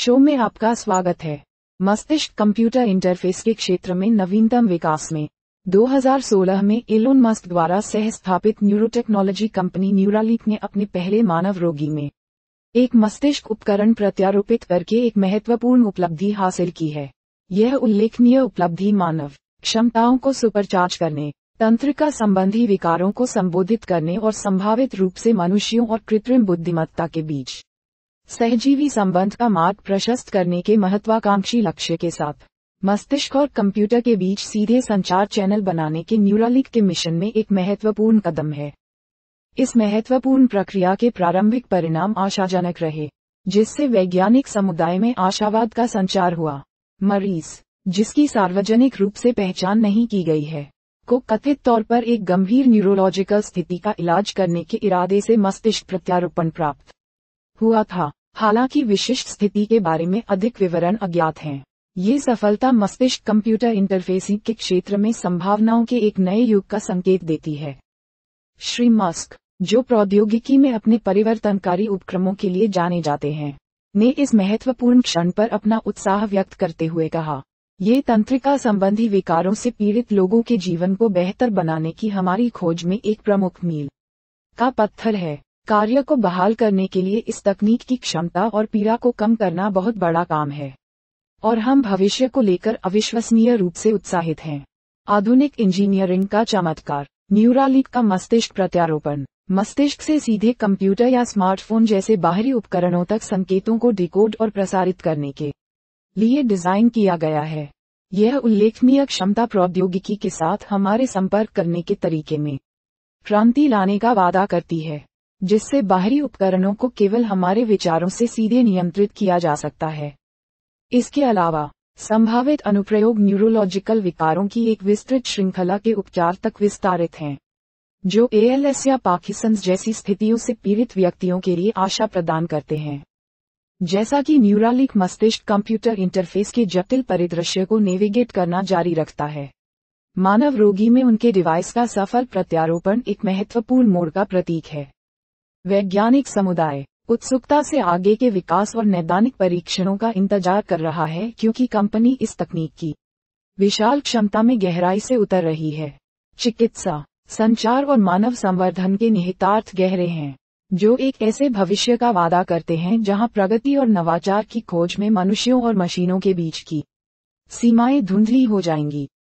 show में आपका स्वागत है मस्तिष्क कंप्यूटर इंटरफेस के क्षेत्र में नवीनतम विकास में 2016 में एलोन मस्क द्वारा सह स्थापित न्यूरोटेक्नोलॉजी कंपनी न्यूरालिक ने अपने पहले मानव रोगी में एक मस्तिष्क उपकरण प्रत्यारोपित करके एक महत्वपूर्ण उपलब्धि हासिल की है यह उल्लेखनीय उपलब्धि मानव क्षमताओं को सुपरचार्ज करने तंत्रिका संबंधी विकारों को संबोधित करने और संभावित रूप से मनुष्यों और कृत्रिम बुद्धिमत्ता के बीच सहजीवी संबंध का मार्ग प्रशस्त करने के महत्वाकांक्षी लक्ष्य के साथ मस्तिष्क और कंप्यूटर के बीच सीधे संचार चैनल बनाने के न्यूरालिक के मिशन में एक महत्वपूर्ण कदम है इस महत्वपूर्ण प्रक्रिया के प्रारंभिक परिणाम आशाजनक रहे जिससे वैज्ञानिक समुदाय में आशावाद का संचार हुआ मरीज जिसकी सार्वजनिक रूप से पहचान नहीं की गई है को कथित तौर पर एक गंभीर न्यूरोलॉजिकल स्थिति का इलाज करने के इरादे से मस्तिष्क प्रत्यारोपण प्राप्त हुआ था हालांकि विशिष्ट स्थिति के बारे में अधिक विवरण अज्ञात हैं ये सफलता मस्तिष्क कंप्यूटर इंटरफेसिंग के क्षेत्र में संभावनाओं के एक नए युग का संकेत देती है श्री मस्क जो प्रौद्योगिकी में अपने परिवर्तनकारी उपक्रमों के लिए जाने जाते हैं ने इस महत्वपूर्ण क्षण पर अपना उत्साह व्यक्त करते हुए कहा ये तंत्रिका संबंधी विकारों से पीड़ित लोगों के जीवन को बेहतर बनाने की हमारी खोज में एक प्रमुख मील का पत्थर है कार्य को बहाल करने के लिए इस तकनीक की क्षमता और पीड़ा को कम करना बहुत बड़ा काम है और हम भविष्य को लेकर अविश्वसनीय रूप से उत्साहित हैं आधुनिक इंजीनियरिंग का चमत्कार न्यूरालिक का मस्तिष्क प्रत्यारोपण मस्तिष्क से सीधे कंप्यूटर या स्मार्टफोन जैसे बाहरी उपकरणों तक संकेतों को डिकोड और प्रसारित करने के लिए डिजाइन किया गया है यह उल्लेखनीय क्षमता प्रौद्योगिकी के साथ हमारे संपर्क करने के तरीके में क्रांति लाने का वादा करती है जिससे बाहरी उपकरणों को केवल हमारे विचारों से सीधे नियंत्रित किया जा सकता है इसके अलावा संभावित अनुप्रयोग न्यूरोलॉजिकल विकारों की एक विस्तृत श्रृंखला के उपचार तक विस्तारित हैं जो एएलएस या पाकिस्तान जैसी स्थितियों से पीड़ित व्यक्तियों के लिए आशा प्रदान करते हैं जैसा कि न्यूरालिक मस्तिष्क कंप्यूटर इंटरफेस के जटिल परिदृश्य को नेविगेट करना जारी रखता है मानव रोगी में उनके डिवाइस का सफल प्रत्यारोपण एक महत्वपूर्ण मोड़ का प्रतीक है वैज्ञानिक समुदाय उत्सुकता से आगे के विकास और नैदानिक परीक्षणों का इंतजार कर रहा है क्योंकि कंपनी इस तकनीक की विशाल क्षमता में गहराई से उतर रही है चिकित्सा संचार और मानव संवर्धन के निहितार्थ गहरे हैं जो एक ऐसे भविष्य का वादा करते हैं जहां प्रगति और नवाचार की खोज में मनुष्यों और मशीनों के बीच की सीमाएं धुंधली हो जाएंगी